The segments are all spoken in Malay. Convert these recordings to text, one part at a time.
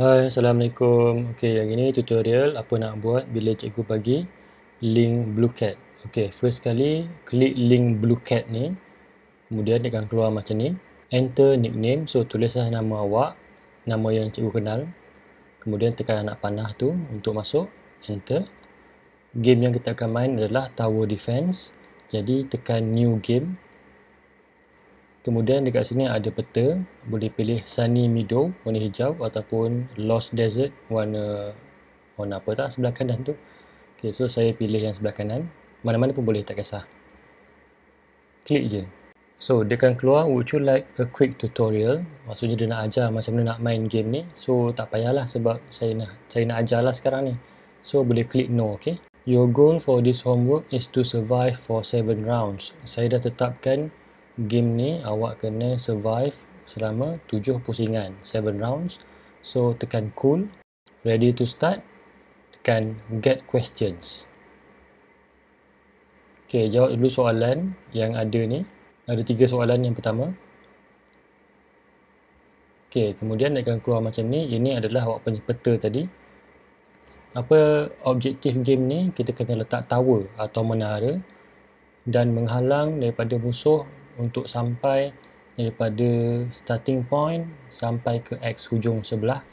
Hai, Assalamualaikum. Okey, yang ini tutorial apa nak buat bila cikgu bagi link BlueCat. Okey, first sekali klik link BlueCat ni. Kemudian dia akan keluar macam ni. Enter nickname. So, tulislah nama awak. Nama yang cikgu kenal. Kemudian tekan anak panah tu untuk masuk. Enter. Game yang kita akan main adalah Tower Defense. Jadi, tekan New Game. Kemudian dekat sini ada peta, boleh pilih sunny meadow warna hijau ataupun lost desert warna warna apa tak sebelah kanan tu. Okey, so saya pilih yang sebelah kanan. Mana-mana pun boleh tak kisah. Klik je. So, dia akan keluar, would you like a quick tutorial? Maksudnya dia nak ajar macam mana nak main game ni. So, tak payahlah sebab saya nak, saya nak ajar lah sekarang ni. So, boleh klik no, okay? Your goal for this homework is to survive for 7 rounds. Saya dah tetapkan game ni awak kena survive selama tujuh pusingan seven rounds so tekan cool ready to start tekan get questions ok jawab dulu soalan yang ada ni ada tiga soalan yang pertama ok kemudian dia akan keluar macam ni ini adalah awak punya peta tadi apa objektif game ni kita kena letak tower atau menara dan menghalang daripada musuh untuk sampai daripada starting point sampai ke X hujung sebelah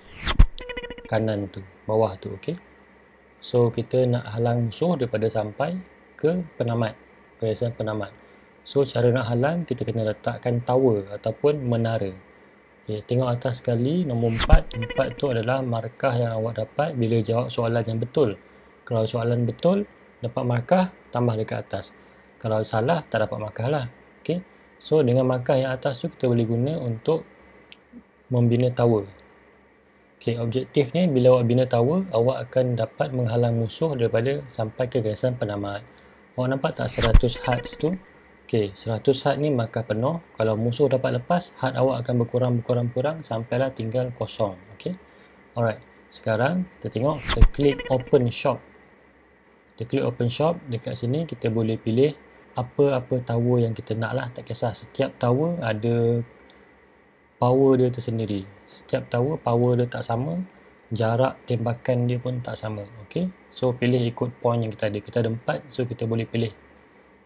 kanan tu, bawah tu, ok so kita nak halang musuh daripada sampai ke penamat perhiasan penamat so cara nak halang, kita kena letakkan tower ataupun menara okay, tengok atas sekali, nombor 4 4 tu adalah markah yang awak dapat bila jawab soalan yang betul kalau soalan betul, dapat markah tambah dekat atas kalau salah, tak dapat markah lah Okay. So dengan markah yang atas tu kita boleh guna untuk membina tower. Okay, objektifnya bila awak bina tower, awak akan dapat menghalang musuh daripada sampai ke garisan penamat. Awak nampak tak 100 hearts tu? Okay, 100 heart ni markah penuh. Kalau musuh dapat lepas, heart awak akan berkurang-berkurang-kurang sampailah tinggal kosong. Okay, alright. Sekarang kita tengok, kita klik open shop. Kita klik open shop, dekat sini kita boleh pilih apa-apa tower yang kita nak lah tak kisah setiap tower ada power dia tersendiri setiap tower power dia tak sama jarak tembakan dia pun tak sama okay? so pilih ikut point yang kita ada kita ada empat so kita boleh pilih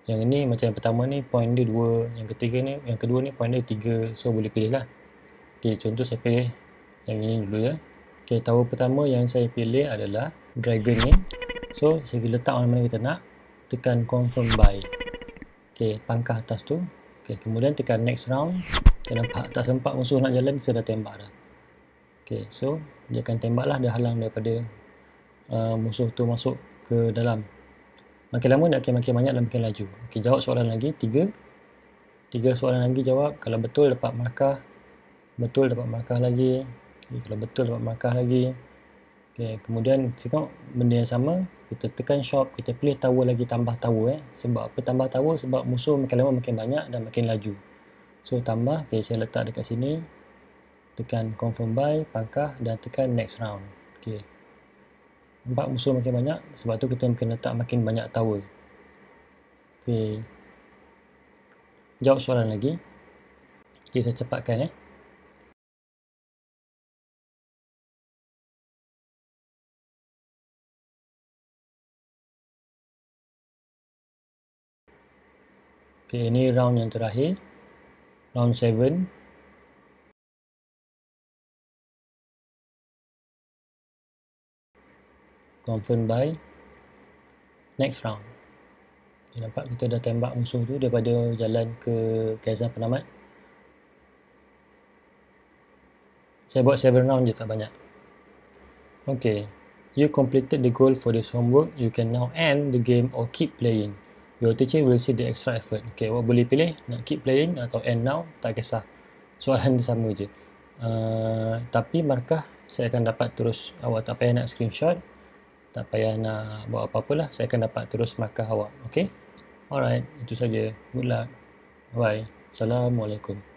yang ini macam yang pertama ni point dia dua yang ketiga ni yang kedua ni point dia tiga so boleh pilih lah okay, contoh saya pilih yang ini dulu ya okay, tower pertama yang saya pilih adalah dragon ni so saya letak mana-mana kita nak tekan confirm by. Okey, pangkah atas tu. Okey, kemudian tekan next round. Kita nampak tak sempat musuh nak jalan, saya dah tembak dah. Okey, so dia akan tembaklah lah, dia halang daripada uh, musuh tu masuk ke dalam. Makin lama nak akan makin banyak dan makin laju. Okey, jawab soalan lagi. Tiga. Tiga soalan lagi jawab. Kalau betul dapat markah. Betul dapat markah lagi. Okay, kalau betul dapat markah lagi. Okay, kemudian kita tengok benda yang sama kita tekan shop, kita pilih tower lagi tambah tower eh. sebab apa tambah tower? sebab musuh makin lama makin banyak dan makin laju so tambah, okay, saya letak dekat sini tekan confirm buy pangkah dan tekan next round okay. nampak musuh makin banyak sebab tu kita mungkin letak makin banyak tower okay. jawab soalan lagi okay, saya cepatkan eh. Okay, ini round yang terakhir. Round 7. Confirm by next round. Okay, nampak kita dah tembak musuh tu daripada jalan ke Kaizan Penamat. Saya buat 7 round je tak banyak. Okay. You completed the goal for this homework. You can now end the game or keep playing your teacher will see the extra effort. Okay, awak boleh pilih nak keep playing atau end now, tak kisah. Soalan dia sama je. Uh, tapi markah saya akan dapat terus, awak tak payah nak screenshot, tak payah nak buat apa-apa lah, saya akan dapat terus markah awak. Okay? Alright, itu saja. Good luck. Bye. Assalamualaikum.